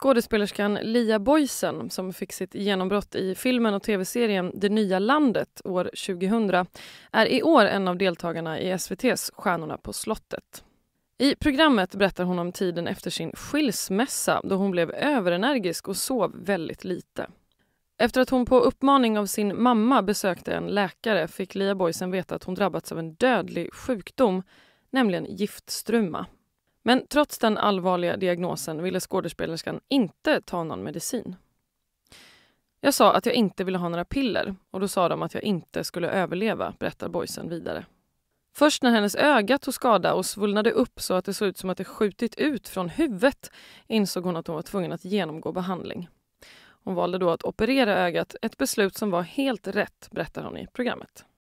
Skådespelerskan Lia Boysen, som fick sitt genombrott i filmen och tv-serien Det nya landet år 2000, är i år en av deltagarna i SVTs Stjärnorna på slottet. I programmet berättar hon om tiden efter sin skilsmässa då hon blev överenergisk och sov väldigt lite. Efter att hon på uppmaning av sin mamma besökte en läkare fick Lia Boysen veta att hon drabbats av en dödlig sjukdom, nämligen giftstruma. Men trots den allvarliga diagnosen ville skådespelerskan inte ta någon medicin. Jag sa att jag inte ville ha några piller och då sa de att jag inte skulle överleva, berättar Boysen vidare. Först när hennes öga tog skada och svullnade upp så att det såg ut som att det skjutit ut från huvudet insåg hon att hon var tvungen att genomgå behandling. Hon valde då att operera ögat, ett beslut som var helt rätt, berättar hon i programmet.